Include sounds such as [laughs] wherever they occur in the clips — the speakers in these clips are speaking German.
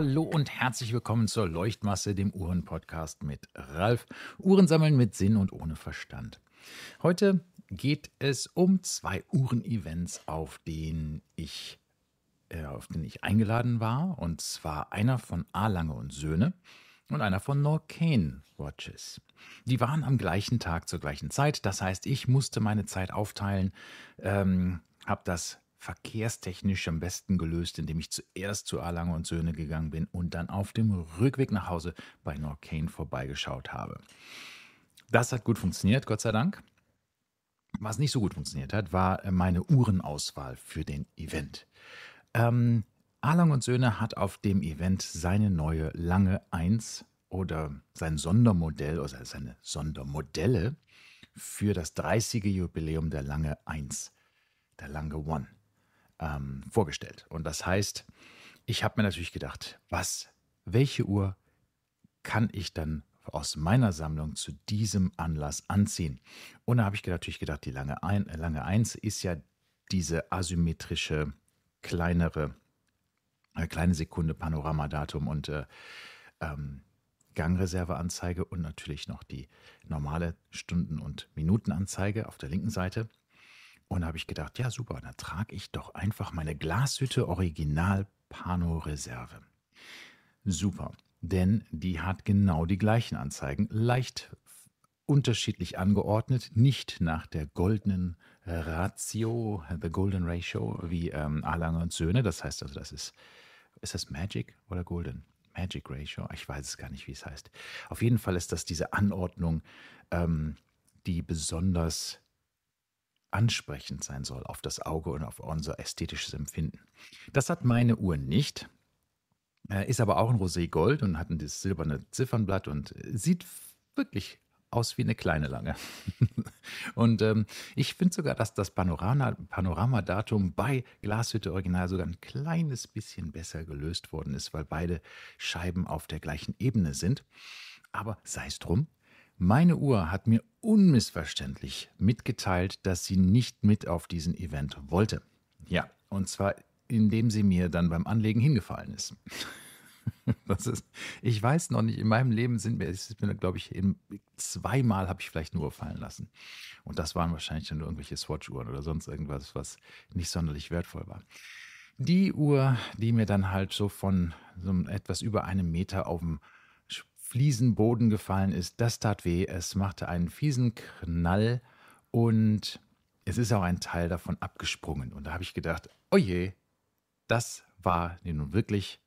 Hallo und herzlich willkommen zur Leuchtmasse, dem Uhren-Podcast mit Ralf. Uhren sammeln mit Sinn und ohne Verstand. Heute geht es um zwei Uhren-Events, auf denen ich äh, auf den ich eingeladen war, und zwar einer von A. Lange und Söhne und einer von Norcane Watches. Die waren am gleichen Tag zur gleichen Zeit, das heißt, ich musste meine Zeit aufteilen, ähm, habe das verkehrstechnisch am besten gelöst, indem ich zuerst zu Erlange und Söhne gegangen bin und dann auf dem Rückweg nach Hause bei Norcane vorbeigeschaut habe. Das hat gut funktioniert, Gott sei Dank. Was nicht so gut funktioniert hat, war äh, meine Uhrenauswahl für den Event. Ähm, Arlang und Söhne hat auf dem Event seine neue lange 1 oder sein Sondermodell oder seine Sondermodelle für das 30. Jubiläum der lange 1, der lange 1 ähm, vorgestellt. Und das heißt, ich habe mir natürlich gedacht, was, welche Uhr kann ich dann aus meiner Sammlung zu diesem Anlass anziehen? Und da habe ich natürlich gedacht, die lange, Ein, äh, lange 1 ist ja diese asymmetrische, kleinere, äh, kleine Sekunde Panoramadatum und äh, ähm, Gangreserveanzeige und natürlich noch die normale Stunden- und Minutenanzeige auf der linken Seite. Und habe ich gedacht, ja super, dann trage ich doch einfach meine Glashütte Original Pano Reserve. Super, denn die hat genau die gleichen Anzeigen, leicht unterschiedlich angeordnet, nicht nach der goldenen äh, Ratio, the golden ratio, wie ähm, Arlange und Söhne. Das heißt also, das ist, ist das Magic oder Golden? Magic Ratio, ich weiß es gar nicht, wie es heißt. Auf jeden Fall ist das diese Anordnung, ähm, die besonders ansprechend sein soll auf das Auge und auf unser ästhetisches Empfinden. Das hat meine Uhr nicht, ist aber auch ein Rosé Gold und hat ein silberne Ziffernblatt und sieht wirklich aus wie eine kleine Lange. [laughs] und ähm, ich finde sogar, dass das Panorama, Panoramadatum bei Glashütte Original sogar ein kleines bisschen besser gelöst worden ist, weil beide Scheiben auf der gleichen Ebene sind. Aber sei es drum, meine Uhr hat mir unmissverständlich mitgeteilt, dass sie nicht mit auf diesen Event wollte. Ja, und zwar indem sie mir dann beim Anlegen hingefallen ist. [laughs] Das ist, ich weiß noch nicht, in meinem Leben sind mir, mir, glaube ich, in, zweimal habe ich vielleicht eine Uhr fallen lassen. Und das waren wahrscheinlich dann nur irgendwelche Swatch-Uhren oder sonst irgendwas, was nicht sonderlich wertvoll war. Die Uhr, die mir dann halt so von so etwas über einem Meter auf dem Fliesenboden gefallen ist. Das tat weh. Es machte einen fiesen Knall und es ist auch ein Teil davon abgesprungen. Und da habe ich gedacht, oje, oh das war nun wirklich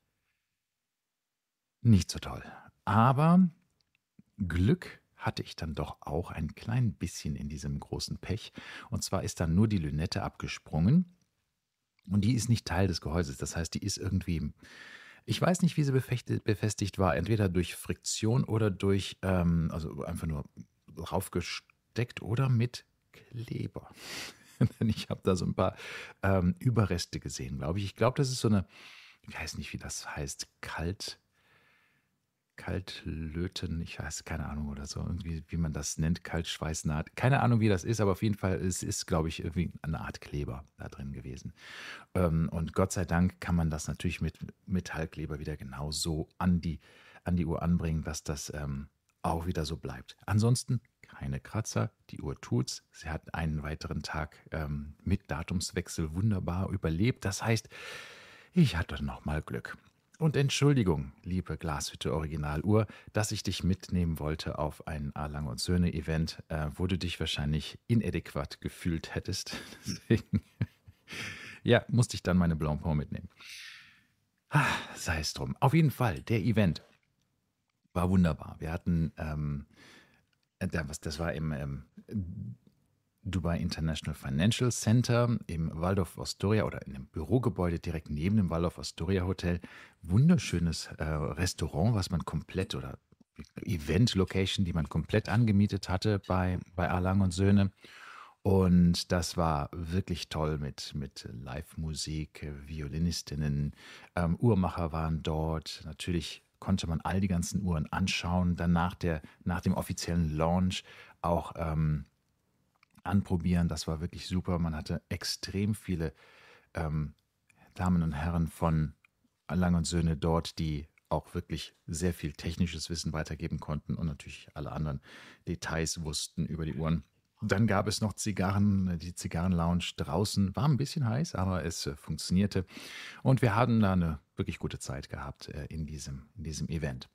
nicht so toll. Aber Glück hatte ich dann doch auch ein klein bisschen in diesem großen Pech. Und zwar ist dann nur die Lünette abgesprungen. Und die ist nicht Teil des Gehäuses. Das heißt, die ist irgendwie ich weiß nicht, wie sie befestigt war. Entweder durch Friktion oder durch, ähm, also einfach nur raufgesteckt oder mit Kleber. [laughs] Denn ich habe da so ein paar ähm, Überreste gesehen, glaube ich. Ich glaube, das ist so eine, ich weiß nicht, wie das heißt, kalt. Kaltlöten, ich weiß, keine Ahnung oder so, irgendwie, wie man das nennt, Kaltschweißnaht. Keine Ahnung, wie das ist, aber auf jeden Fall, es ist, glaube ich, irgendwie eine Art Kleber da drin gewesen. Ähm, und Gott sei Dank kann man das natürlich mit Metallkleber wieder genau so an die, an die Uhr anbringen, dass das ähm, auch wieder so bleibt. Ansonsten keine Kratzer, die Uhr tut's. Sie hat einen weiteren Tag ähm, mit Datumswechsel wunderbar überlebt. Das heißt, ich hatte nochmal Glück. Und Entschuldigung, liebe Glashütte Originaluhr, dass ich dich mitnehmen wollte auf ein A. Lange und Söhne Event, äh, wo du dich wahrscheinlich inadäquat gefühlt hättest. [laughs] Deswegen, ja, musste ich dann meine Blancpain mitnehmen. Ah, sei es drum. Auf jeden Fall, der Event war wunderbar. Wir hatten, ähm, äh, das war im, im ähm, Dubai International Financial Center im Waldorf Astoria oder in dem Bürogebäude direkt neben dem Waldorf Astoria Hotel. Wunderschönes äh, Restaurant, was man komplett oder Event-Location, die man komplett angemietet hatte bei, bei Arlang und Söhne. Und das war wirklich toll mit, mit Live-Musik, Violinistinnen, ähm, Uhrmacher waren dort. Natürlich konnte man all die ganzen Uhren anschauen. Dann nach, der, nach dem offiziellen Launch auch ähm, anprobieren. Das war wirklich super. Man hatte extrem viele ähm, Damen und Herren von Lang und Söhne dort, die auch wirklich sehr viel technisches Wissen weitergeben konnten und natürlich alle anderen Details wussten über die Uhren. Dann gab es noch Zigarren, die Zigarrenlounge draußen. War ein bisschen heiß, aber es äh, funktionierte. Und wir haben da eine wirklich gute Zeit gehabt äh, in, diesem, in diesem Event.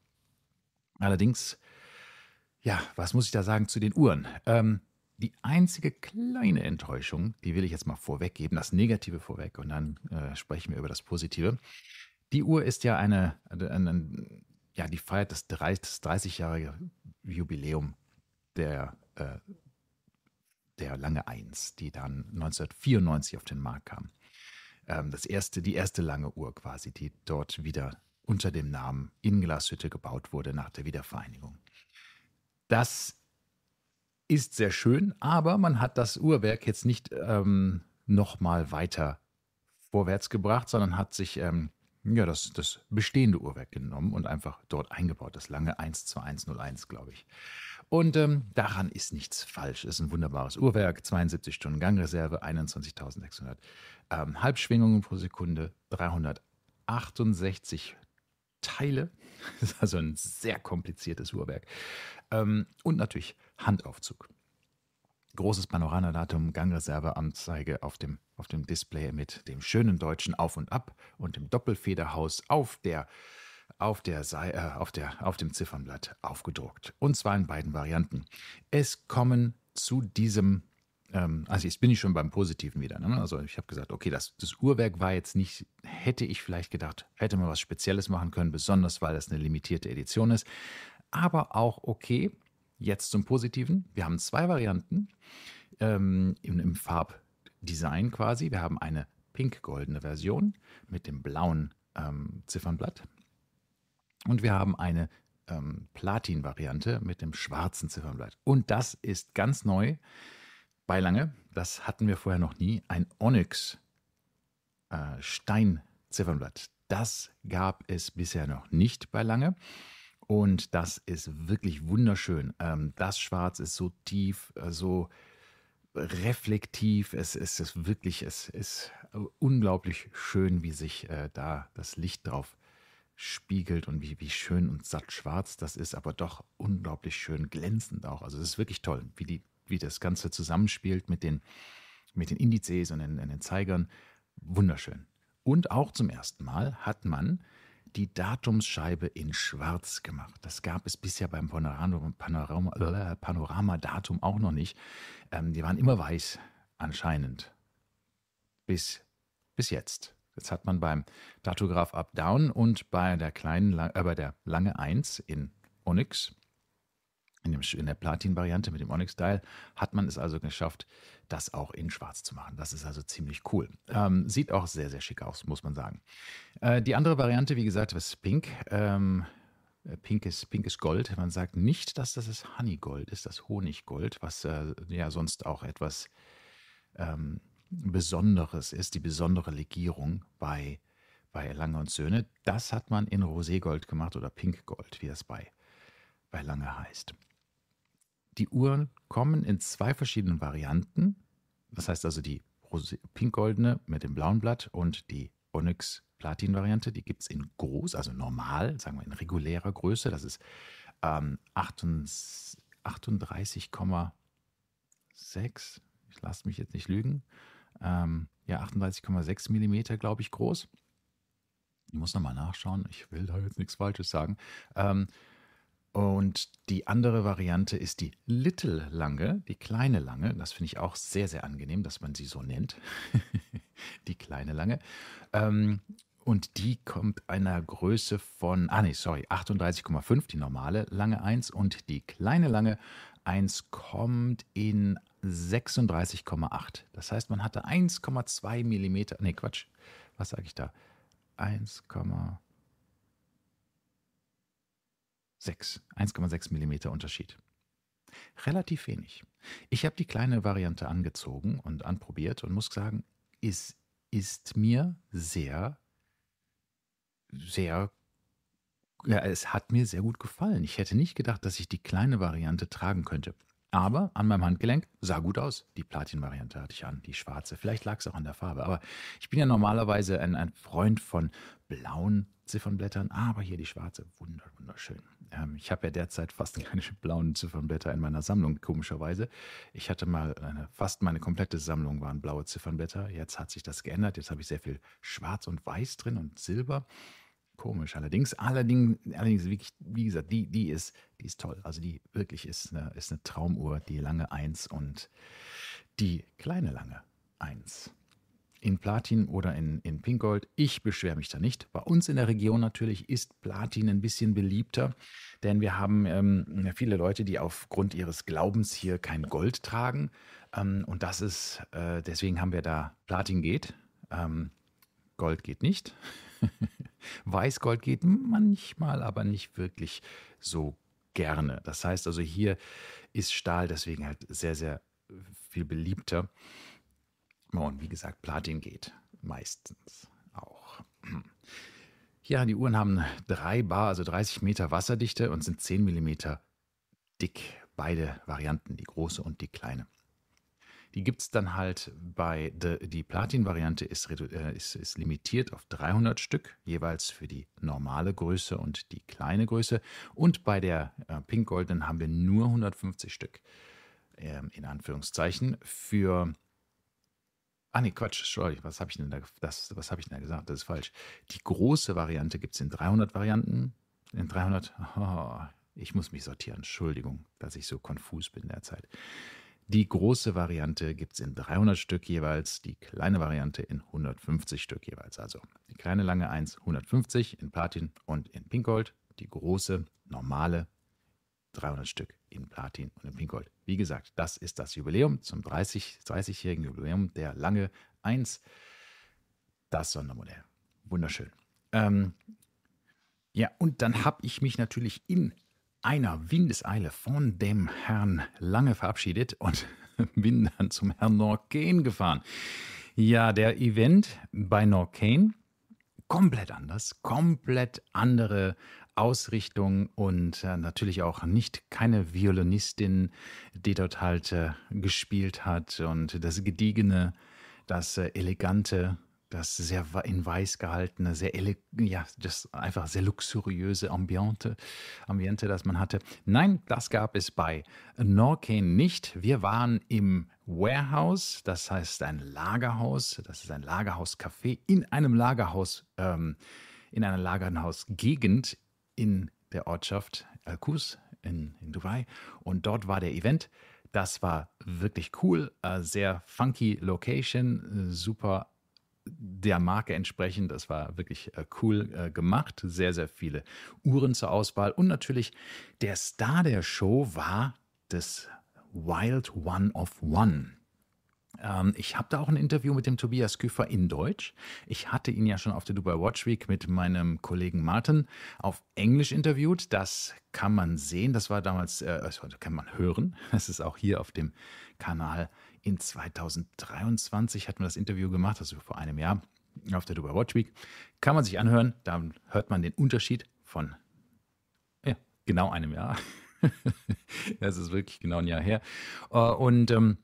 Allerdings, ja, was muss ich da sagen zu den Uhren? Ähm, die einzige kleine Enttäuschung, die will ich jetzt mal vorweggeben, das Negative vorweg und dann äh, sprechen wir über das Positive. Die Uhr ist ja eine, eine, eine ja, die feiert das 30-jährige Jubiläum der, äh, der Lange 1, die dann 1994 auf den Markt kam. Ähm, das erste, die erste lange Uhr quasi, die dort wieder unter dem Namen Inglashütte gebaut wurde nach der Wiedervereinigung. Das ist sehr schön, aber man hat das Uhrwerk jetzt nicht ähm, nochmal weiter vorwärts gebracht, sondern hat sich ähm, ja, das, das bestehende Uhrwerk genommen und einfach dort eingebaut. Das lange 12101, glaube ich. Und ähm, daran ist nichts falsch. Es Ist ein wunderbares Uhrwerk, 72 Stunden Gangreserve, 21.600 ähm, Halbschwingungen pro Sekunde, 368 Teile. [laughs] Das ist also ein sehr kompliziertes Uhrwerk. Ähm, und natürlich Handaufzug. Großes Panoramadatum, Gangreserveanzeige auf dem, auf dem Display mit dem schönen deutschen Auf und Ab und dem Doppelfederhaus auf der auf, der, äh, auf, der, auf dem Ziffernblatt aufgedruckt. Und zwar in beiden Varianten. Es kommen zu diesem ähm, also jetzt bin ich schon beim Positiven wieder. Ne? Also ich habe gesagt, okay, das, das Uhrwerk war jetzt nicht, hätte ich vielleicht gedacht, hätte man was Spezielles machen können, besonders weil das eine limitierte Edition ist. Aber auch okay, jetzt zum Positiven. Wir haben zwei Varianten ähm, im, im Farbdesign quasi. Wir haben eine pink-goldene Version mit dem blauen ähm, Ziffernblatt. Und wir haben eine ähm, Platin-Variante mit dem schwarzen Ziffernblatt. Und das ist ganz neu. Beilange, das hatten wir vorher noch nie, ein Onyx äh, Steinziffernblatt. Das gab es bisher noch nicht bei lange. Und das ist wirklich wunderschön. Ähm, das Schwarz ist so tief, äh, so reflektiv. Es, es ist wirklich, es ist unglaublich schön, wie sich äh, da das Licht drauf spiegelt und wie, wie schön und satt schwarz das ist, aber doch unglaublich schön glänzend auch. Also es ist wirklich toll, wie die wie das Ganze zusammenspielt mit den, mit den Indizes und den, den Zeigern. Wunderschön. Und auch zum ersten Mal hat man die Datumsscheibe in schwarz gemacht. Das gab es bisher beim Panorama, Panorama, äh, panorama auch noch nicht. Ähm, die waren immer weiß, anscheinend. Bis, bis jetzt. Jetzt hat man beim Datograph Up Down und bei der kleinen, äh, bei der Lange 1 in Onyx in, dem, in der Platin-Variante mit dem Onyx-Dial hat man es also geschafft, das auch in schwarz zu machen. Das ist also ziemlich cool. Ähm, sieht auch sehr, sehr schick aus, muss man sagen. Äh, die andere Variante, wie gesagt, ähm, äh, ist pink. Ähm, pinkes, pinkes Gold. Man sagt nicht, dass das das Honeygold ist, das Honiggold, was äh, ja sonst auch etwas ähm, Besonderes ist, die besondere Legierung bei, bei Lange und Söhne. Das hat man in Roségold gemacht oder Pinkgold, wie das bei, bei Lange heißt. Die Uhren kommen in zwei verschiedenen Varianten. Das heißt also die pinkgoldene mit dem blauen Blatt und die Onyx Platin-Variante. Die gibt es in groß, also normal, sagen wir in regulärer Größe. Das ist ähm, 38,6. Ich lasse mich jetzt nicht lügen. Ähm, ja, 38,6 Millimeter, glaube ich, groß. Ich muss nochmal nachschauen. Ich will da jetzt nichts Falsches sagen. Ähm, und die andere Variante ist die Little Lange, die kleine Lange. Das finde ich auch sehr, sehr angenehm, dass man sie so nennt. [laughs] die kleine Lange. Ähm, und die kommt einer Größe von, ah nee, sorry, 38,5, die normale Lange 1 und die kleine Lange 1 kommt in 36,8. Das heißt, man hatte 1,2 Millimeter, nee, Quatsch, was sage ich da? 1,2. 1,6 mm Unterschied. Relativ wenig. Ich habe die kleine Variante angezogen und anprobiert und muss sagen, es ist mir sehr, sehr, ja, es hat mir sehr gut gefallen. Ich hätte nicht gedacht, dass ich die kleine Variante tragen könnte. Aber an meinem Handgelenk sah gut aus. Die Platin-Variante hatte ich an, die schwarze. Vielleicht lag es auch an der Farbe. Aber ich bin ja normalerweise ein, ein Freund von blauen Ziffernblättern. Aber hier die schwarze, wunderschön. Ähm, ich habe ja derzeit fast [laughs] keine blauen Ziffernblätter in meiner Sammlung, komischerweise. Ich hatte mal eine, fast meine komplette Sammlung waren blaue Ziffernblätter. Jetzt hat sich das geändert. Jetzt habe ich sehr viel Schwarz und Weiß drin und Silber. Komisch allerdings. Allerdings, allerdings wirklich, wie gesagt, die, die, ist, die ist toll. Also die wirklich ist eine, ist eine Traumuhr, die lange 1 und die kleine lange 1 in Platin oder in, in Pinkgold. Ich beschwere mich da nicht. Bei uns in der Region natürlich ist Platin ein bisschen beliebter, denn wir haben ähm, viele Leute, die aufgrund ihres Glaubens hier kein Gold tragen. Ähm, und das ist, äh, deswegen haben wir da Platin geht. Ähm, Gold geht nicht. [laughs] Weißgold geht manchmal, aber nicht wirklich so gerne. Das heißt also, hier ist Stahl deswegen halt sehr, sehr viel beliebter. Und wie gesagt, Platin geht meistens auch. Ja, die Uhren haben 3 Bar, also 30 Meter Wasserdichte und sind 10 mm dick. Beide Varianten, die große und die kleine. Die gibt es dann halt bei, de, die Platin-Variante ist, äh, ist, ist limitiert auf 300 Stück, jeweils für die normale Größe und die kleine Größe. Und bei der äh, pink-goldenen haben wir nur 150 Stück, ähm, in Anführungszeichen, für Ah nee, Quatsch, sorry, was habe ich denn da, ich denn da gesagt? Das ist falsch. Die große Variante gibt es in 300 Varianten. In 300, oh, ich muss mich sortieren, Entschuldigung, dass ich so konfus bin derzeit. Die große Variante gibt es in 300 Stück jeweils, die kleine Variante in 150 Stück jeweils. Also die kleine lange 1 150 in Platin und in Pinkgold, die große normale 300 Stück in Platin und in Pinkgold. Wie gesagt, das ist das Jubiläum zum 30, 30-jährigen Jubiläum der Lange 1. Das Sondermodell. Wunderschön. Ähm, ja, und dann habe ich mich natürlich in einer Windeseile von dem Herrn Lange verabschiedet und [laughs] bin dann zum Herrn Norkane gefahren. Ja, der Event bei Norkane komplett anders, komplett andere Ausrichtung und äh, natürlich auch nicht keine Violinistin, die dort halt äh, gespielt hat und das Gediegene, das äh, Elegante, das sehr in weiß gehaltene, sehr ja, das einfach sehr luxuriöse Ambiente, Ambiente, das man hatte. Nein, das gab es bei Norken nicht. Wir waren im Warehouse, das heißt ein Lagerhaus, das ist ein Lagerhauscafé in einem Lagerhaus, ähm, in einer Lagerhausgegend in der Ortschaft Al-Qus in, in Dubai. Und dort war der Event. Das war wirklich cool, äh, sehr funky Location, super der Marke entsprechend. Das war wirklich äh, cool äh, gemacht. Sehr, sehr viele Uhren zur Auswahl. Und natürlich der Star der Show war das Wild One of One. Ähm, ich habe da auch ein Interview mit dem Tobias Küfer in Deutsch. Ich hatte ihn ja schon auf der Dubai Watch Week mit meinem Kollegen Martin auf Englisch interviewt. Das kann man sehen. Das war damals, äh, also kann man hören. [laughs] Das ist auch hier auf dem Kanal. In 2023 hatten wir das Interview gemacht, also vor einem Jahr auf der Dubai Watch Week. Kann man sich anhören. Da hört man den Unterschied von ja, genau einem Jahr. [laughs] das ist wirklich genau ein Jahr her. Äh, und ähm,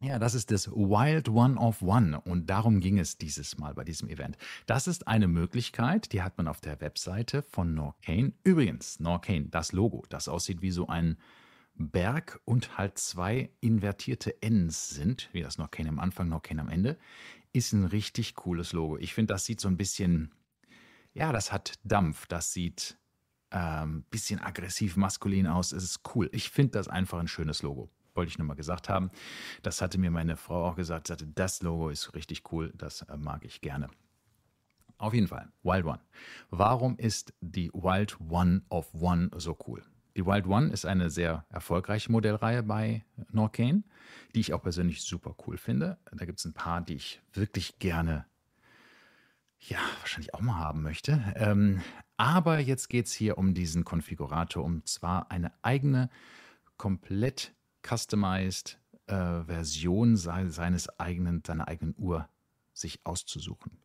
ja, das ist das Wild One of One und darum ging es dieses Mal bei diesem Event. Das ist eine Möglichkeit, die hat man auf der Webseite von Norcane. Übrigens, Norcane, das Logo, das aussieht wie so ein Berg und halt zwei invertierte Ns sind, wie das Norcane am Anfang, Norcane am Ende, ist ein richtig cooles Logo. Ich finde, das sieht so ein bisschen, ja, das hat Dampf, das sieht ein ähm, bisschen aggressiv maskulin aus, es ist cool. Ich finde das einfach ein schönes Logo wollte ich nur mal gesagt haben. Das hatte mir meine Frau auch gesagt. Sie sagte, das Logo ist richtig cool, das äh, mag ich gerne. Auf jeden Fall, Wild One. Warum ist die Wild One of One so cool? Die Wild One ist eine sehr erfolgreiche Modellreihe bei Norcane, die ich auch persönlich super cool finde. Da gibt es ein paar, die ich wirklich gerne, ja, wahrscheinlich auch mal haben möchte. Ähm, aber jetzt geht es hier um diesen Konfigurator, um zwar eine eigene, komplett customized äh, Version seines eigenen, seiner eigenen Uhr sich auszusuchen.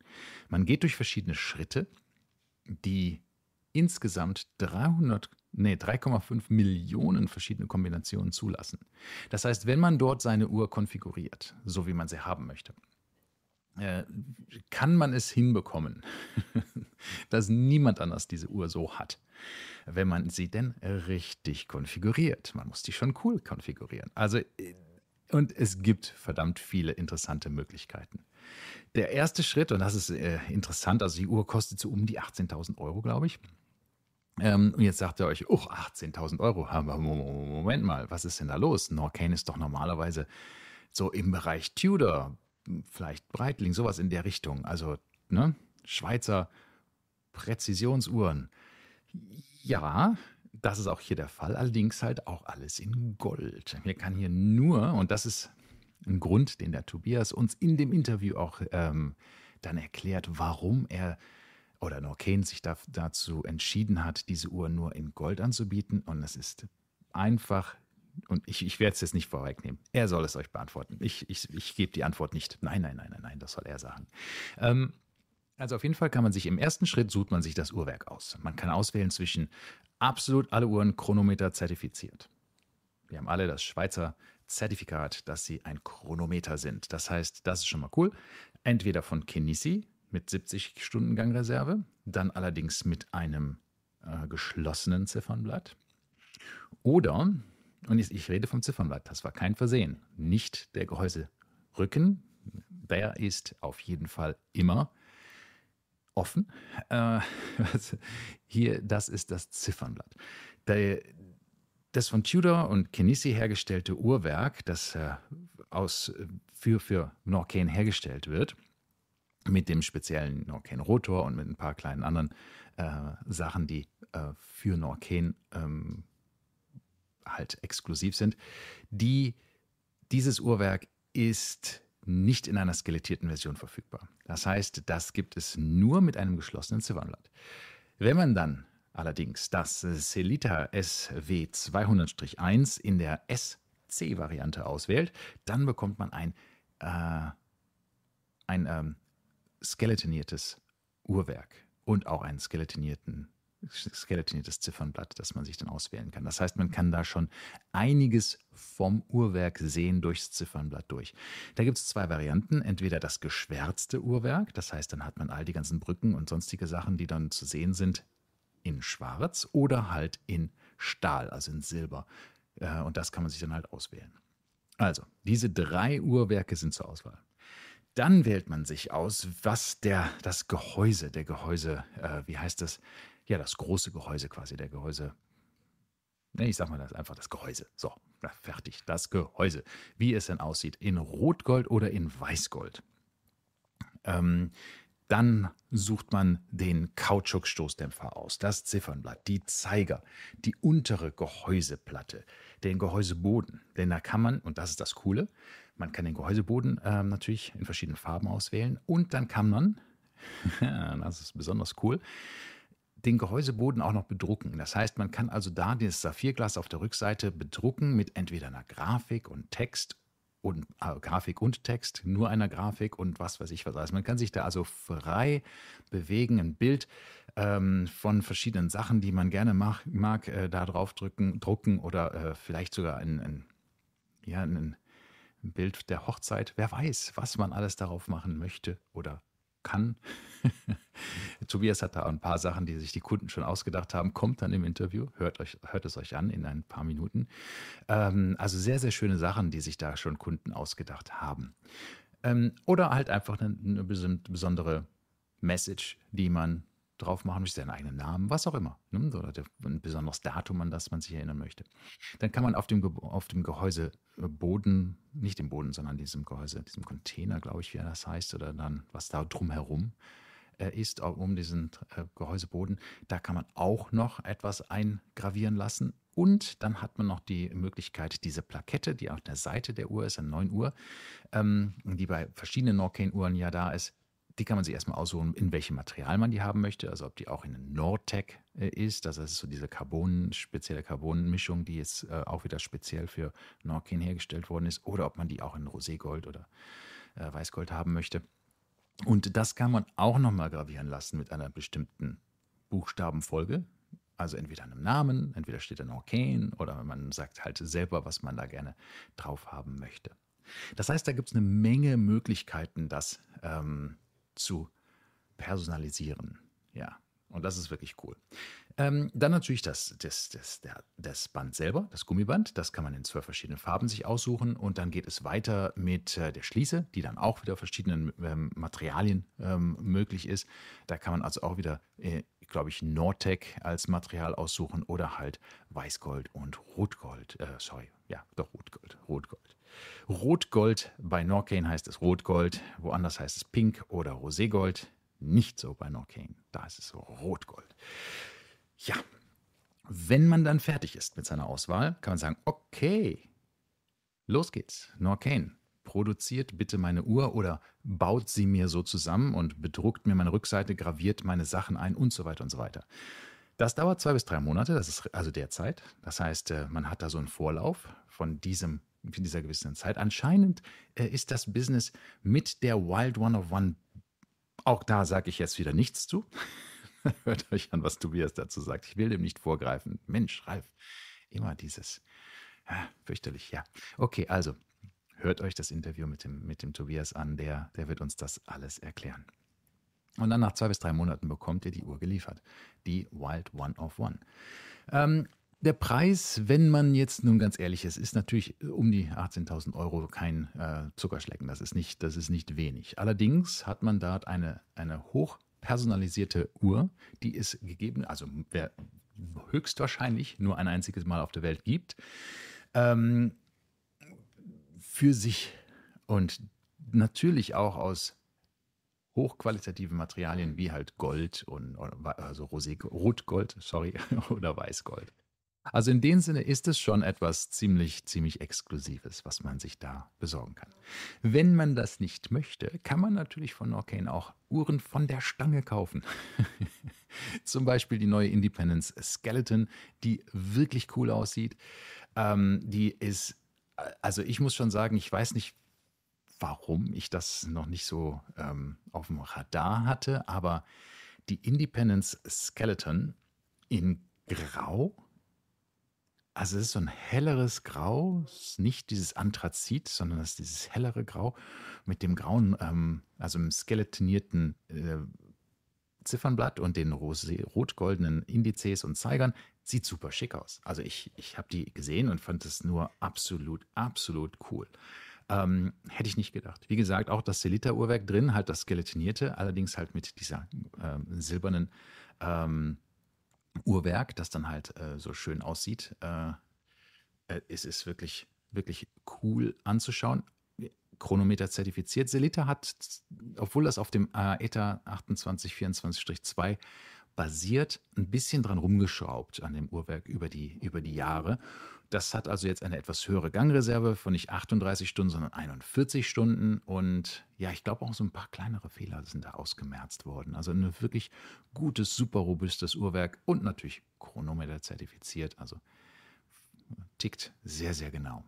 Man geht durch verschiedene Schritte, die insgesamt 300, nee, 3,5 Millionen verschiedene Kombinationen zulassen. Das heißt, wenn man dort seine Uhr konfiguriert, so wie man sie haben möchte, äh, kann man es hinbekommen, [laughs] dass niemand anders diese Uhr so hat wenn man sie denn richtig konfiguriert. Man muss die schon cool konfigurieren. Also, äh, und es gibt verdammt viele interessante Möglichkeiten. Der erste Schritt, und das ist äh, interessant, also die Uhr kostet so um die 18.000 Euro, glaube ich. Ähm, und jetzt sagt ihr euch, oh, 18.000 Euro, aber Moment mal, was ist denn da los? Norcane ist doch normalerweise so im Bereich Tudor, vielleicht Breitling, sowas in der Richtung. Also, ne? Schweizer Präzisionsuhren. Ja, das ist auch hier der Fall, allerdings halt auch alles in Gold. Mir kann hier nur, und das ist ein Grund, den der Tobias uns in dem Interview auch ähm, dann erklärt, warum er oder Norkane sich da, dazu entschieden hat, diese Uhr nur in Gold anzubieten. Und es ist einfach, und ich, ich werde es jetzt nicht vorwegnehmen, er soll es euch beantworten. Ich, ich, ich gebe die Antwort nicht. Nein, nein, nein, nein, nein, das soll er sagen. Ähm, also auf jeden Fall kann man sich im ersten Schritt sucht man sich das Uhrwerk aus. Man kann auswählen zwischen absolut alle Uhren Chronometer zertifiziert. Wir haben alle das Schweizer Zertifikat, dass sie ein Chronometer sind. Das heißt, das ist schon mal cool. Entweder von Kenisi mit 70 Stunden Gangreserve, dann allerdings mit einem äh, geschlossenen Ziffernblatt. Oder, und ich rede vom Ziffernblatt, das war kein Versehen, nicht der Gehäuserücken, der ist auf jeden Fall immer offen. Äh, [laughs] hier, das ist das Ziffernblatt. Der, das von Tudor und Kinisi hergestellte Uhrwerk, das äh, aus, für, für Norcan hergestellt wird, mit dem speziellen Norcan-Rotor und mit ein paar kleinen anderen äh, Sachen, die äh, für Norcan ähm, halt exklusiv sind. Die, dieses Uhrwerk ist nicht in einer skelettierten Version verfügbar. Das heißt, das gibt es nur mit einem geschlossenen Ziffernblatt. Wenn man dann allerdings das Selita SW200-1 in der SC-Variante auswählt, dann bekommt man ein, äh, ein ähm, skeletoniertes Uhrwerk und auch einen skeletonierten skeletoniertes Ziffernblatt, das man sich dann auswählen kann. Das heißt, man kann da schon einiges vom Uhrwerk sehen durchs Ziffernblatt durch. Da gibt es zwei Varianten. Entweder das geschwärzte Uhrwerk, das heißt, dann hat man all die ganzen Brücken und sonstige Sachen, die dann zu sehen sind, in Schwarz oder halt in Stahl, also in Silber. Äh, und das kann man sich dann halt auswählen. Also, diese drei Uhrwerke sind zur Auswahl. Dann wählt man sich aus, was der, das Gehäuse, der Gehäuse, äh, wie heißt das, ja, das große Gehäuse quasi, der Gehäuse. Ne, ich sag mal das ist einfach das Gehäuse. So, na, fertig, das Gehäuse. Wie es denn aussieht, in Rotgold oder in Weißgold. Ähm, dann sucht man den Kautschuk-Stoßdämpfer aus, das Ziffernblatt, die Zeiger, die untere Gehäuseplatte, den Gehäuseboden. Denn da kann man, und das ist das Coole, man kann den Gehäuseboden äh, natürlich in verschiedenen Farben auswählen und dann kann man, [laughs] das ist besonders cool, den Gehäuseboden auch noch bedrucken. Das heißt, man kann also da das Saphirglas auf der Rückseite bedrucken mit entweder einer Grafik und Text und äh, Grafik und Text, nur einer Grafik und was weiß ich was alles. Man kann sich da also frei bewegen, ein Bild ähm, von verschiedenen Sachen, die man gerne mag, mag äh, da drauf drücken, drucken oder äh, vielleicht sogar ein, ein, ja, ein Bild der Hochzeit. Wer weiß, was man alles darauf machen möchte oder kann. [laughs] Tobias hat da ein paar Sachen, die sich die Kunden schon ausgedacht haben. Kommt dann im Interview, hört, euch, hört es euch an in ein paar Minuten. Ähm, also sehr, sehr schöne Sachen, die sich da schon Kunden ausgedacht haben. Ähm, oder halt einfach eine, eine besondere Message, die man drauf machen möchte, seinen eigenen Namen, was auch immer. Ne? Oder ein besonderes Datum, an das man sich erinnern möchte. Dann kann man auf dem, Ge auf dem Gehäuseboden, nicht im Boden, sondern diesem Gehäuse, diesem Container, glaube ich, wie er das heißt, oder dann was da drumherum äh, ist, um diesen äh, Gehäuseboden, da kann man auch noch etwas eingravieren lassen. Und dann hat man noch die Möglichkeit, diese Plakette, die auf der Seite der Uhr ist, an 9 Uhr, ähm, die bei verschiedenen Norcane-Uhren ja da ist, die kann man sich erstmal aussuchen, in welchem Material man die haben möchte. Also ob die auch in Nortec äh, ist. Das ist so diese Carbon, spezielle Carbonmischung, die jetzt äh, auch wieder speziell für Norkin hergestellt worden ist. Oder ob man die auch in Roségold oder äh, Weißgold haben möchte. Und das kann man auch nochmal gravieren lassen mit einer bestimmten Buchstabenfolge. Also entweder einem Namen, entweder steht da Norkin oder man sagt halt selber, was man da gerne drauf haben möchte. Das heißt, da gibt es eine Menge Möglichkeiten, das ähm, zu personalisieren. Ja, und das ist wirklich cool. Ähm, dann natürlich das, das, das, der, das Band selber, das Gummiband. Das kann man in zwölf verschiedenen Farben sich aussuchen. Und dann geht es weiter mit äh, der Schließe, die dann auch wieder verschiedenen ähm, Materialien ähm, möglich ist. Da kann man also auch wieder, äh, glaube ich, Nortec als Material aussuchen oder halt Weißgold und Rotgold. Äh, sorry, ja, doch Rotgold. Rotgold. Rotgold, bei Norcane heißt es Rotgold, woanders heißt es Pink oder Roségold. Nicht so bei Norcane, da ist es Rotgold. Ja, wenn man dann fertig ist mit seiner Auswahl, kann man sagen, okay, los geht's, Norcane. Produziert bitte meine Uhr oder baut sie mir so zusammen und bedruckt mir meine Rückseite, graviert meine Sachen ein und so weiter und so weiter. Das dauert zwei bis drei Monate, das ist also derzeit. Das heißt, äh, man hat da so einen Vorlauf von diesem in dieser gewissen Zeit. Anscheinend äh, ist das Business mit der Wild One of One, auch da sage ich jetzt wieder nichts zu. [laughs] Hört euch an, was Tobias dazu sagt. Ich will dem nicht vorgreifen. Mensch, Ralf, immer dieses. Ja, äh, fürchterlich, ja. Okay, also hört euch das Interview mit dem, mit dem Tobias an. Der, der wird uns das alles erklären. Und dann nach zwei bis drei Monaten bekommt ihr die Uhr geliefert. Die Wild One of One. Ähm, der Preis, wenn man jetzt nun ganz ehrlich ist, ist natürlich äh, um die 18.000 Euro kein äh, Zuckerschlecken. Das ist, nicht, das ist nicht wenig. Allerdings hat man dort eine, eine hoch Uhr, die es gegeben, also wer höchstwahrscheinlich nur ein einziges Mal auf der Welt gibt, ähm, für sich und natürlich auch aus hochqualitativen Materialien wie halt Gold und also Rosé, Rotgold, sorry, [laughs] oder Weißgold. Also in dem Sinne ist es schon etwas ziemlich, ziemlich Exklusives, was man sich da besorgen kann. Wenn man das nicht möchte, kann man natürlich von Norcane auch Uhren von der Stange kaufen. [laughs] Zum Beispiel die neue Independence Skeleton, die wirklich cool aussieht. Ähm, die ist, äh, also ich muss schon sagen, ich weiß nicht, warum ich das noch nicht so ähm, auf dem Radar hatte, aber die Independence Skeleton in Grau also es ist so ein helleres Grau, es ist nicht dieses Anthrazit, sondern es ist dieses hellere Grau mit dem grauen, ähm, also dem skeletonierten äh, Ziffernblatt und den rot-goldenen Indizes und Zeigern. Sieht super schick aus. Also ich, ich habe die gesehen und fand es nur absolut, absolut cool. Ähm, hätte ich nicht gedacht. Wie gesagt, auch das Selita-Uhrwerk drin, halt das skeletonierte, allerdings halt mit dieser ähm, silbernen ähm, Uhrwerk, das dann halt äh, so schön aussieht. Äh, äh es ist wirklich, wirklich cool anzuschauen. Chronometer zertifiziert. Selita hat, obwohl das auf dem äh, ETA 2824-2 basiert, ein bisschen dran rumgeschraubt an dem Uhrwerk über die, über die Jahre. Das hat also jetzt eine etwas höhere Gangreserve von nicht 38 Stunden, sondern 41 Stunden. Und ja, ich glaube auch so ein paar kleinere Fehler sind da ausgemerzt worden. Also ein wirklich gutes, super robustes Uhrwerk und natürlich Chronometer zertifiziert. Also tickt sehr, sehr genau.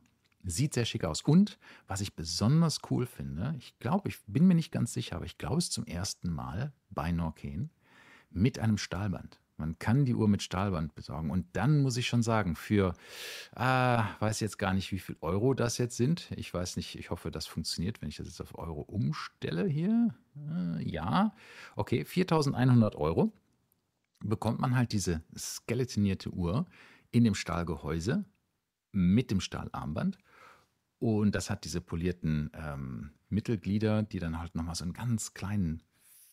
Sieht sehr schick aus. Und was ich besonders cool finde, ich glaube, ich bin mir nicht ganz sicher, aber ich glaube es zum ersten Mal bei Norken, mit einem Stahlband. Man kann die Uhr mit Stahlband besorgen. Und dann muss ich schon sagen, für, ah, weiß jetzt gar nicht, wie viel Euro das jetzt sind. Ich weiß nicht, ich hoffe, das funktioniert, wenn ich das jetzt auf Euro umstelle hier. Äh, ja, okay, 4100 Euro bekommt man halt diese skeletonierte Uhr in dem Stahlgehäuse mit dem Stahlarmband. Und das hat diese polierten ähm, Mittelglieder, die dann halt nochmal so einen ganz kleinen,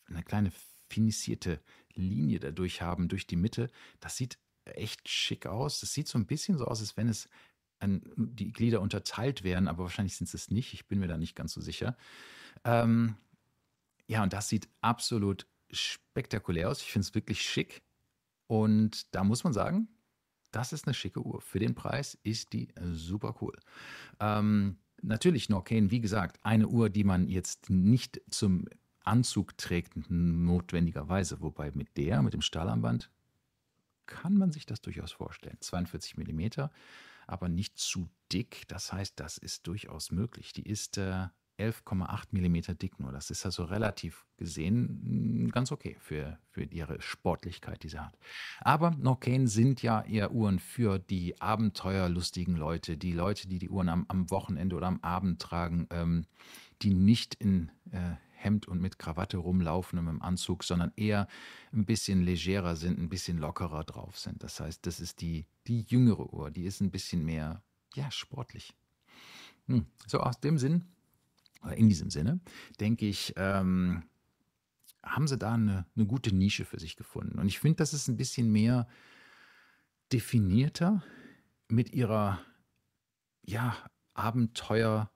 eine kleine finisierte Linie dadurch haben, durch die Mitte. Das sieht echt schick aus. Das sieht so ein bisschen so aus, als wenn es an die Glieder unterteilt wären, aber wahrscheinlich sind es nicht. Ich bin mir da nicht ganz so sicher. Ähm, ja, und das sieht absolut spektakulär aus. Ich finde es wirklich schick. Und da muss man sagen, das ist eine schicke Uhr. Für den Preis ist die äh, super cool. Ähm, natürlich Norcane, wie gesagt, eine Uhr, die man jetzt nicht zum Anzug trägt, notwendigerweise. Wobei mit der, mit dem Stahlarmband, kann man sich das durchaus vorstellen. 42 mm, aber nicht zu dick. Das heißt, das ist durchaus möglich. Die ist äh, 11,8 mm dick nur. Das ist also relativ gesehen hm, ganz okay für, für ihre Sportlichkeit, die sie hat. Aber Nockane sind ja eher Uhren für die abenteuerlustigen Leute, die Leute, die die Uhren am, am Wochenende oder am Abend tragen, ähm, die nicht in, äh, Hemd und mit Krawatte rumlaufen und mit dem Anzug, sondern eher ein bisschen legerer sind, ein bisschen lockerer drauf sind. Das heißt, das ist die, die jüngere Uhr, die ist ein bisschen mehr, ja, sportlich. Hm. So, aus dem Sinn, oder in diesem Sinne, denke ich, ähm, haben sie da eine, eine gute Nische für sich gefunden. Und ich finde, das ist ein bisschen mehr definierter mit ihrer, ja, Abenteuer-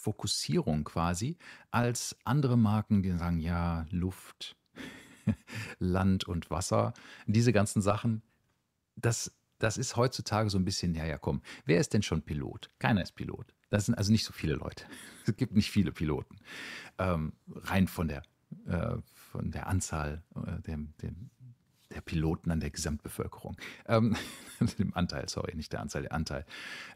Fokussierung quasi, als andere Marken, die sagen, ja, Luft, [laughs] Land und Wasser, diese ganzen Sachen, das, das ist heutzutage so ein bisschen, ja, ja, komm, wer ist denn schon Pilot? Keiner ist Pilot. Das sind also nicht so viele Leute. [laughs] Es gibt nicht viele Piloten. Ähm, rein von der, äh, von der Anzahl, äh, dem, dem der Piloten an der Gesamtbevölkerung. Ähm, [laughs] dem Anteil, sorry, nicht der Anzahl, der Anteil.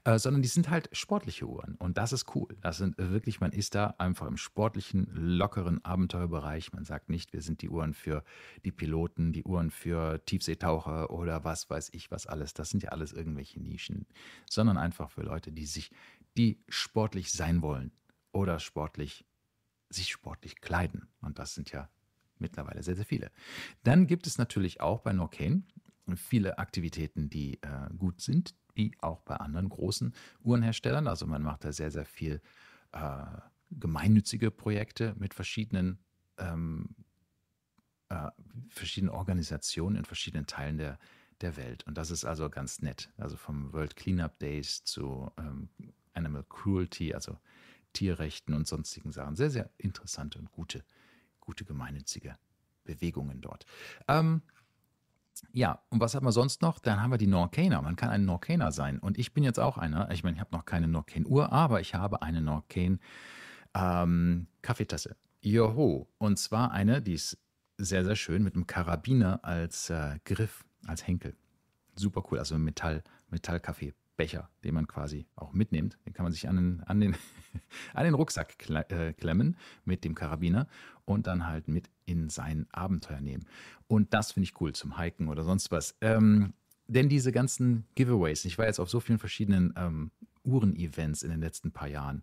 Äh, sondern die sind halt sportliche Uhren. Und das ist cool. Das sind wirklich, man ist da einfach im sportlichen, lockeren Abenteuerbereich. Man sagt nicht, wir sind die Uhren für die Piloten, die Uhren für Tiefseetaucher oder was weiß ich, was alles. Das sind ja alles irgendwelche Nischen. Sondern einfach für Leute, die sich, die sportlich sein wollen oder sportlich sich sportlich kleiden. Und das sind ja mittlerweile sehr, sehr viele. Dann gibt es natürlich auch bei Norcane viele Aktivitäten, die äh, gut sind, wie auch bei anderen großen Uhrenherstellern. Also man macht da sehr, sehr viel äh, gemeinnützige Projekte mit verschiedenen, ähm, äh, verschiedenen Organisationen in verschiedenen Teilen der, der Welt. Und das ist also ganz nett. Also vom World Cleanup Days zu ähm, Animal Cruelty, also Tierrechten und sonstigen Sachen. Sehr, sehr interessante und gute äh, gute gemeinnützige Bewegungen dort. Ähm, ja, und was haben wir sonst noch? Dann haben wir die Norcaner. Man kann ein Norcaner sein. Und ich bin jetzt auch einer. Ich meine, ich habe noch keine Norcan-Uhr, aber ich habe eine Norcan-Kaffeetasse. Ähm, Joho. Und zwar eine, die ist sehr, sehr schön mit einem Karabiner als äh, Griff, als Henkel. Super cool. Also Metall, Metallkaffeebecher, den man quasi auch mitnimmt. Den kann man sich an den, an den, [laughs] an den Rucksack äh, klemmen mit dem Karabiner und dann halt mit in sein Abenteuer nehmen. Und das finde ich cool zum Hiken oder sonst was. Ähm, denn diese ganzen Giveaways, ich war jetzt auf so vielen verschiedenen ähm, Uhren-Events in den letzten paar Jahren.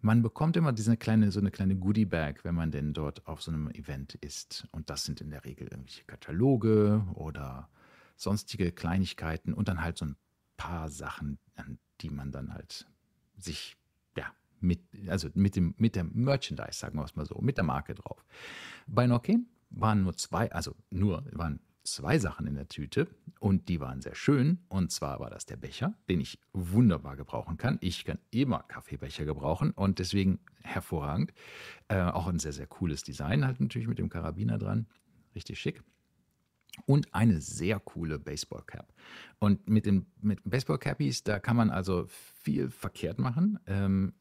Man bekommt immer diese kleine, so eine kleine Goodie-Bag, wenn man denn dort auf so einem Event ist. Und das sind in der Regel irgendwelche Kataloge oder sonstige Kleinigkeiten und dann halt so ein paar Sachen, an die man dann halt sich mit, also mit dem, mit dem Merchandise, sagen wir es mal so, mit der Marke drauf. Bei Nokin waren nur zwei, also nur waren zwei Sachen in der Tüte und die waren sehr schön. Und zwar war das der Becher, den ich wunderbar gebrauchen kann. Ich kann immer Kaffeebecher gebrauchen und deswegen hervorragend. Äh, auch ein sehr, sehr cooles Design, halt natürlich mit dem Karabiner dran. Richtig schick und eine sehr coole Baseball Cap. Und mit den mit Baseball da kann man also viel verkehrt machen. Ähm,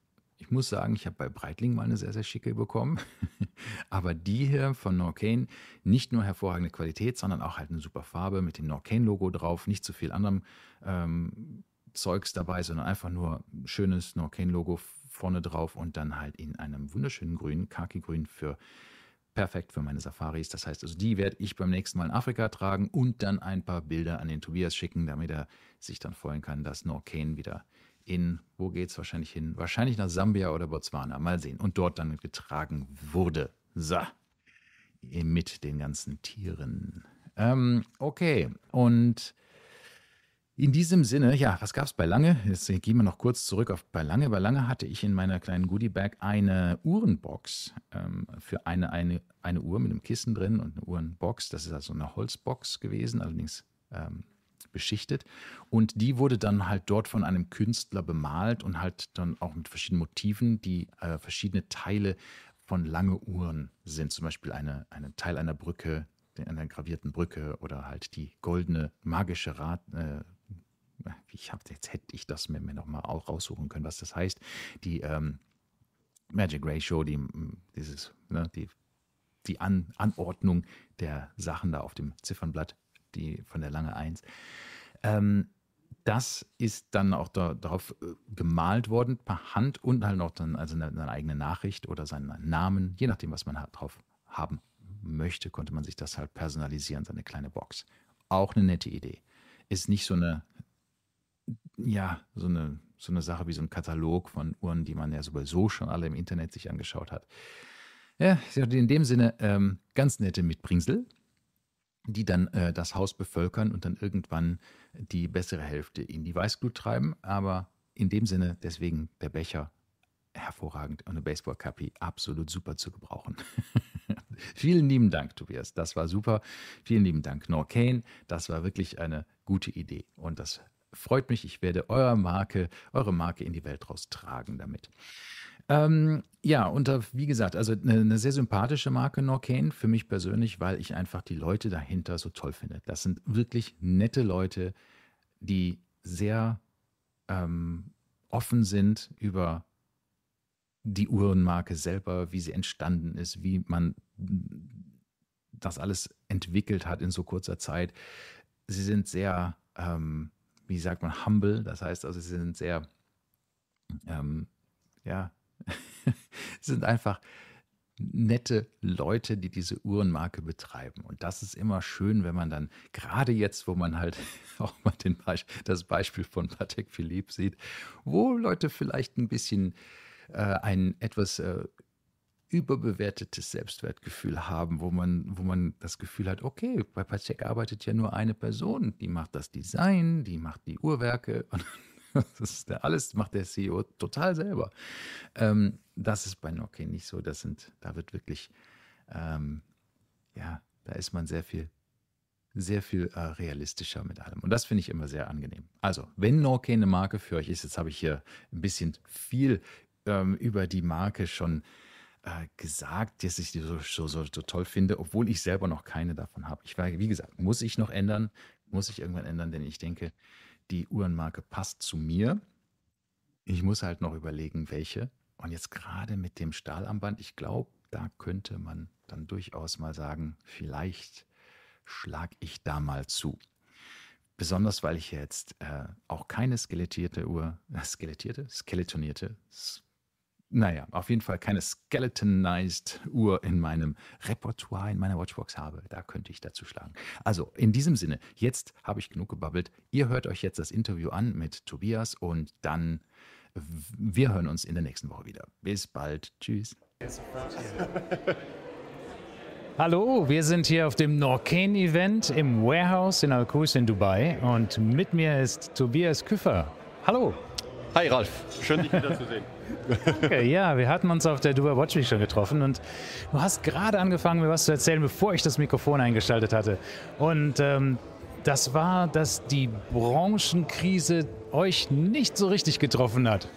ich muss sagen, ich habe bei Breitling mal eine sehr, sehr schicke bekommen. [laughs] Aber die hier von Norcane, nicht nur hervorragende Qualität, sondern auch halt eine super Farbe mit dem Norcane-Logo drauf, nicht zu so viel anderem ähm, Zeugs dabei, sondern einfach nur ein schönes Norcane-Logo vorne drauf und dann halt in einem wunderschönen Grün, kaki grün für perfekt für meine Safaris. Das heißt, also die werde ich beim nächsten Mal in Afrika tragen und dann ein paar Bilder an den Tobias schicken, damit er sich dann freuen kann, dass Norcane wieder in, wo geht's wahrscheinlich hin? Wahrscheinlich nach Sambia oder Botswana. Mal sehen. Und dort dann getragen wurde. So. Mit den ganzen Tieren. Ähm, okay. Und in diesem Sinne, ja, was gab es bei Lange? Jetzt gehen wir noch kurz zurück auf bei Lange. Bei Lange hatte ich in meiner kleinen Goodiebag eine Uhrenbox ähm, für eine, eine, eine Uhr mit einem Kissen drin und eine Uhrenbox. Das ist also eine Holzbox gewesen, allerdings ähm, beschichtet. Und die wurde dann halt dort von einem Künstler bemalt und halt dann auch mit verschiedenen Motiven, die äh, verschiedene Teile von lange Uhren sind. Zum Beispiel eine, einen Teil einer Brücke, einer gravierten Brücke oder halt die goldene magische Rad. Äh, ich hab, jetzt hätte ich das mir, mir nochmal auch raussuchen können, was das heißt. Die ähm, Magic Ratio, die, hm, dieses, ne, die, die An Anordnung der Sachen da auf dem Ziffernblatt die von der Lange 1. Ähm, das ist dann auch da, darauf äh, gemalt worden, per Hand und halt noch dann also eine, eine, eigene Nachricht oder seinen Namen, je nachdem, was man halt drauf haben möchte, konnte man sich das halt personalisieren, seine kleine Box. Auch eine nette Idee. Ist nicht so eine, ja, so eine, so eine Sache wie so ein Katalog von Uhren, die man ja sowieso schon alle im Internet sich angeschaut hat. Ja, in dem Sinne ähm, ganz nette Mitbringsel die dann äh, das Haus bevölkern und dann irgendwann die bessere Hälfte in die Weißglut treiben. Aber in dem Sinne, deswegen der Becher hervorragend und eine Baseball-Cappy absolut super zu gebrauchen. [laughs] Vielen lieben Dank, Tobias. Das war super. Vielen lieben Dank, Norcane. Das war wirklich eine gute Idee und das freut mich. Ich werde eure Marke, eure Marke in die Welt raustragen damit. Ähm, ja, und wie gesagt, also eine, eine sehr sympathische Marke Norcane für mich persönlich, weil ich einfach die Leute dahinter so toll finde. Das sind wirklich nette Leute, die sehr ähm, offen sind über die Uhrenmarke selber, wie sie entstanden ist, wie man das alles entwickelt hat in so kurzer Zeit. Sie sind sehr, ähm, wie sagt man, humble, das heißt also, sie sind sehr, ähm, ja, [laughs] sind einfach nette Leute, die diese Uhrenmarke betreiben. Und das ist immer schön, wenn man dann gerade jetzt, wo man halt [laughs] auch mal Beisp das Beispiel von Patek Philippe sieht, wo Leute vielleicht ein bisschen äh, ein etwas äh, überbewertetes Selbstwertgefühl haben, wo man, wo man das Gefühl hat, okay, bei Patek arbeitet ja nur eine Person, die macht das Design, die macht die Uhrwerke und [laughs] Das Der, alles macht der CEO total selber. Ähm, das ist bei Nokia nicht so. Das sind, da wird wirklich, ähm, ja, da ist man sehr viel, sehr viel äh, realistischer mit allem. Und das finde ich immer sehr angenehm. Also, wenn Nokia eine Marke für euch ist, jetzt habe ich hier ein bisschen viel ähm, über die Marke schon äh, gesagt, dass ich die so, so, so, so toll finde, obwohl ich selber noch keine davon habe. Ich war, wie gesagt, muss ich noch ändern, muss ich irgendwann ändern, denn ich denke, die Uhrenmarke passt zu mir. Ich muss halt noch überlegen, welche. Und jetzt gerade mit dem Stahlarmband, ich glaube, da könnte man dann durchaus mal sagen, vielleicht schlage ich da mal zu. Besonders weil ich jetzt äh, auch keine skelettierte Uhr, äh, skelettierte, skeletonierte, naja, auf jeden Fall keine skeletonized Uhr in meinem Repertoire, in meiner Watchbox habe. Da könnte ich dazu schlagen. Also in diesem Sinne, jetzt habe ich genug gebabbelt. Ihr hört euch jetzt das Interview an mit Tobias und dann wir hören uns in der nächsten Woche wieder. Bis bald. Tschüss. [laughs] Hallo, wir sind hier auf dem Norcan Event im Warehouse in Al in Dubai und mit mir ist Tobias Küffer. Hallo. Hi Ralf, schön dich wiederzusehen. Okay, ja, wir hatten uns auf der Dubai Watch Week schon getroffen und du hast gerade angefangen, mir was zu erzählen, bevor ich das Mikrofon eingeschaltet hatte. Und ähm, das war, dass die Branchenkrise euch nicht so richtig getroffen hat.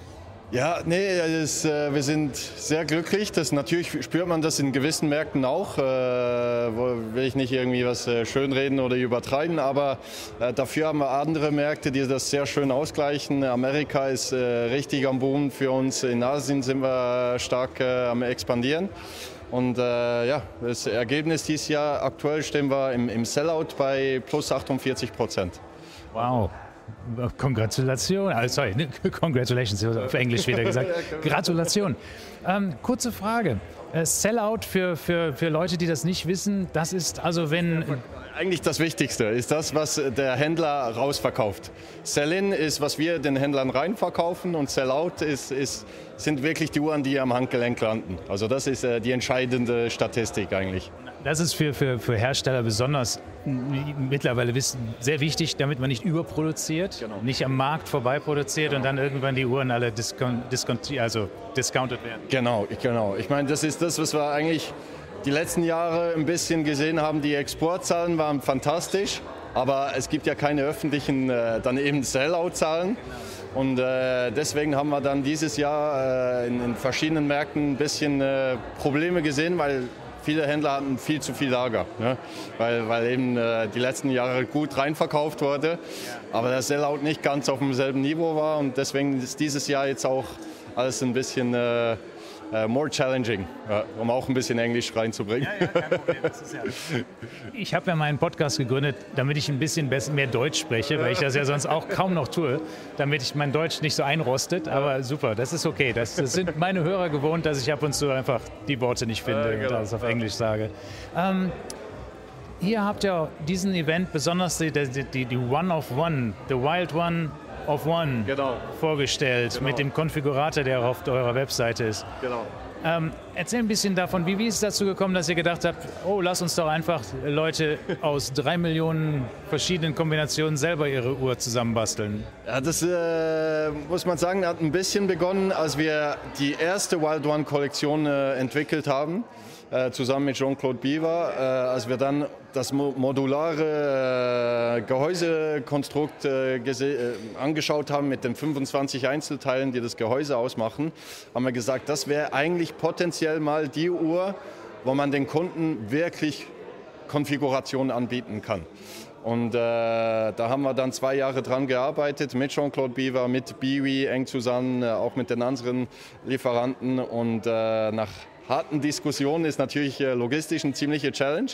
Ja, nee, es, äh, wir sind sehr glücklich. Das, natürlich spürt man das in gewissen Märkten auch. Äh, will ich nicht irgendwie was äh, schönreden oder übertreiben, aber äh, dafür haben wir andere Märkte, die das sehr schön ausgleichen. Amerika ist äh, richtig am Boom für uns. In Asien sind wir stark äh, am Expandieren. Und ja, das Ergebnis dieses Jahr, aktuell stehen wir im, im Sellout bei plus 48 Prozent. Wow. Äh, Congratulation, ah, sorry, [laughs] congratulations, auf Englisch wieder gesagt. [laughs] Genau. Gratulation. Ähm, kurze Frage. Äh, Sellout für, für, für Leute, die das nicht wissen, das ist also, wenn eigentlich das Wichtigste, ist das, was der Händler rausverkauft. Sell-in ist, was wir den Händlern reinverkaufen und Sell-out ist, ist, sind wirklich die Uhren, die am Handgelenk landen. Also das ist äh, die entscheidende Statistik eigentlich. Das ist für, für, für Hersteller besonders mittlerweile wissen, sehr wichtig, damit man nicht überproduziert, genau. nicht am Markt vorbei produziert genau. und dann irgendwann die Uhren alle discount, discount, also discounted werden. Genau, genau. Ich meine, das ist das, was wir eigentlich die letzten Jahre ein bisschen gesehen haben, die Exportzahlen waren fantastisch, aber es gibt ja keine öffentlichen äh, dann eben Sellout-Zahlen. Und äh, deswegen haben wir dann dieses Jahr äh, in, in, verschiedenen Märkten ein bisschen äh, Probleme gesehen, weil viele Händler hatten viel zu viel Lager, ne? weil, weil eben äh, die letzten Jahre gut reinverkauft wurde, aber der Sellout nicht ganz auf demselben Niveau war und deswegen ist dieses Jahr jetzt auch alles ein bisschen äh, uh, more challenging, uh, um auch ein bisschen Englisch reinzubringen. [laughs] Ich habe ja meinen Podcast gegründet, damit ich ein bisschen mehr Deutsch spreche, weil ich das ja sonst auch kaum noch tue, damit ich mein Deutsch nicht so einrostet. Aber super, das ist okay. Das, das sind meine Hörer gewohnt, dass ich ab und zu einfach die Worte nicht finde äh, genau. und alles auf Englisch sage. Ähm, hier habt ja diesen Event, besonders die, die, die one of -One, The Wild One of One genau. vorgestellt genau. mit dem Konfigurator, der auf eurer Webseite ist. Genau. Ähm, erzähl ein bisschen davon, wie, wie ist es dazu gekommen, dass ihr gedacht habt, oh, lass uns doch einfach Leute aus drei Millionen verschiedenen Kombinationen selber ihre Uhr zusammenbasteln? Ja, das äh, muss man sagen, hat ein bisschen begonnen, als wir die erste Wild One-Kollektion äh, entwickelt haben. Äh, zusammen mit Jean-Claude Biva, äh, als wir dann das modulare äh, Gehäusekonstrukt äh, äh, angeschaut haben mit den 25 Einzelteilen, die das Gehäuse ausmachen, haben wir gesagt, das wäre eigentlich potenziell mal die Uhr, wo man den Kunden wirklich Konfigurationen anbieten kann. Und äh, da haben wir dann zwei Jahre dran gearbeitet mit Jean-Claude Beaver, mit Biwi eng zusammen, äh, auch mit den anderen Lieferanten. Und äh, nach harten Diskussionen ist natürlich äh, logistisch eine ziemliche Challenge.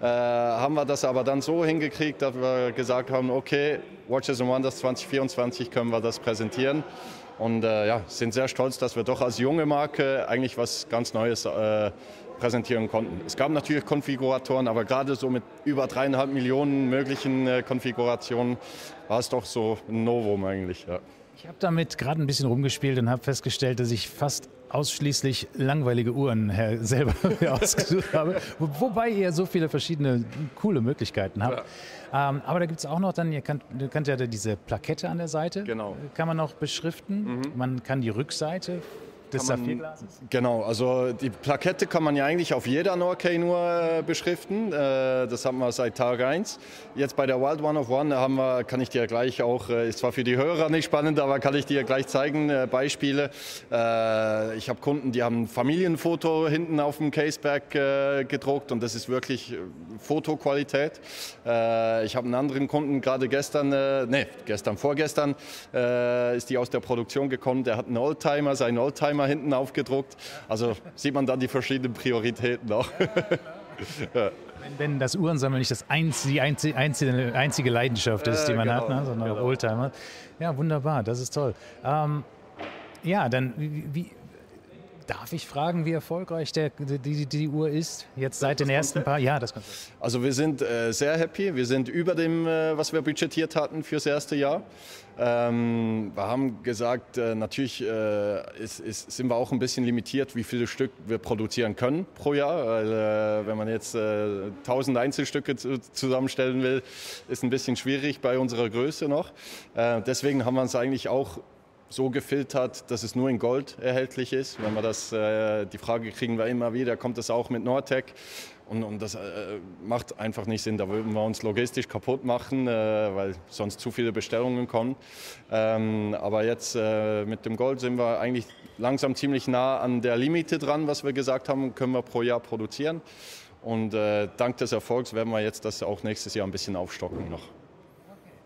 Äh, haben wir das aber dann so hingekriegt, dass wir gesagt haben, okay, Watches and Wonders 2024 können wir das präsentieren. Und äh, ja, sind sehr stolz, dass wir doch als junge Marke eigentlich was ganz Neues äh, präsentieren konnten. Es gab natürlich Konfiguratoren, aber gerade so mit über dreieinhalb Millionen möglichen äh, Konfigurationen war es doch so ein Novum eigentlich. Ja. Ich habe damit gerade ein bisschen rumgespielt und habe festgestellt, dass ich fast ausschließlich langweilige Uhren Herr, selber [laughs] ausgesucht habe. Wobei ihr so viele verschiedene coole Möglichkeiten habt. Ja. Ähm, aber da gibt es auch noch dann, ihr könnt, ihr könnt ja diese Plakette an der Seite, genau. kann man noch beschriften. Mhm. Man kann die Rückseite das Saphirglas? Genau, also die Plakette kann man ja eigentlich auf jeder Norcay nur äh, beschriften. Äh, das haben wir seit Tag 1. Jetzt bei der Wild One of One haben wir, kann ich dir gleich auch, äh, ist zwar für die Hörer nicht spannend, aber kann ich dir gleich zeigen, Beispiele. Ich habe Kunden, die haben ein Familienfoto hinten auf dem Caseback gedruckt und das ist wirklich Fotoqualität. Ich habe einen anderen Kunden gerade gestern, nee, gestern, vorgestern, ist die aus der Produktion gekommen, der hat einen Oldtimer, sein Oldtimer immer hinten aufgedruckt. Also sieht man dann die verschiedenen Prioritäten auch. [laughs] Wenn, wenn, das Uhrensammeln nicht das einzige, die einzige, einzige, einzige Leidenschaft ist, die man genau, hat, ne? sondern genau. Oldtimer. Ja, wunderbar, das ist toll. Ähm, ja, dann wie, Darf ich fragen, wie erfolgreich der, die, die, die, Uhr ist? Jetzt seit das den ersten paar Ja, das Konzept. Also wir sind äh, sehr happy. Wir sind über dem, äh, was wir budgetiert hatten fürs erste Jahr. Ähm, wir haben gesagt, äh, natürlich äh, ist, ist, sind wir auch ein bisschen limitiert, wie viele Stück wir produzieren können pro Jahr. Weil, äh, wenn man jetzt äh, tausend Einzelstücke zu, zusammenstellen will, ist ein bisschen schwierig bei unserer Größe noch. Äh, deswegen haben wir uns eigentlich auch so gefiltert, dass es nur in Gold erhältlich ist. Wenn man das, äh, die Frage kriegen wir immer wieder, kommt das auch mit Nortec? Und, und das äh, macht einfach nicht Sinn. Da würden wir uns logistisch kaputt machen, äh, weil sonst zu viele Bestellungen kommen. Ähm, aber jetzt äh, mit dem Gold sind wir eigentlich langsam ziemlich nah an der Limite dran, was wir gesagt haben, können wir pro Jahr produzieren. Und äh, dank des Erfolgs werden wir jetzt das auch nächstes Jahr ein bisschen aufstocken noch.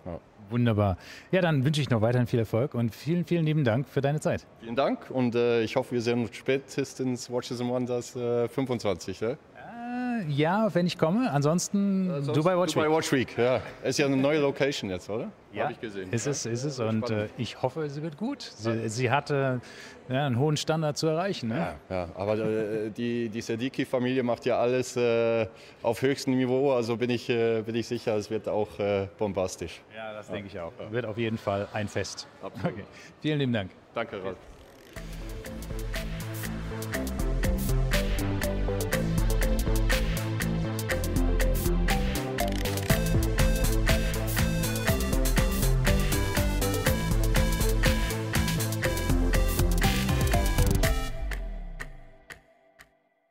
Ja. Wunderbar. Ja, dann wünsche ich noch weiterhin viel Erfolg und vielen, vielen lieben Dank für deine Zeit. Vielen Dank und äh, ich hoffe, wir sehen uns spätestens Watches and Wonders äh, 25. Ja? ja, wenn ich komme. Ansonsten, Ansonsten Dubai Watch Dubai Week. Watch Week, ja. Ist ja eine neue Location jetzt, oder? Ja, ich gesehen. ist es, ist es. Und äh, ich hoffe, sie wird gut. Sie, sie hatte ja, einen hohen Standard zu erreichen. Ne? Ja, ja, aber äh, die, die Sediki-Familie macht ja alles äh, auf höchstem Niveau. Also bin ich, äh, bin ich sicher, es wird auch äh, bombastisch. Ja, das denke ich auch. Wird auf jeden Fall ein Fest. Absolut. Okay. Vielen lieben Dank. Danke, Ralf.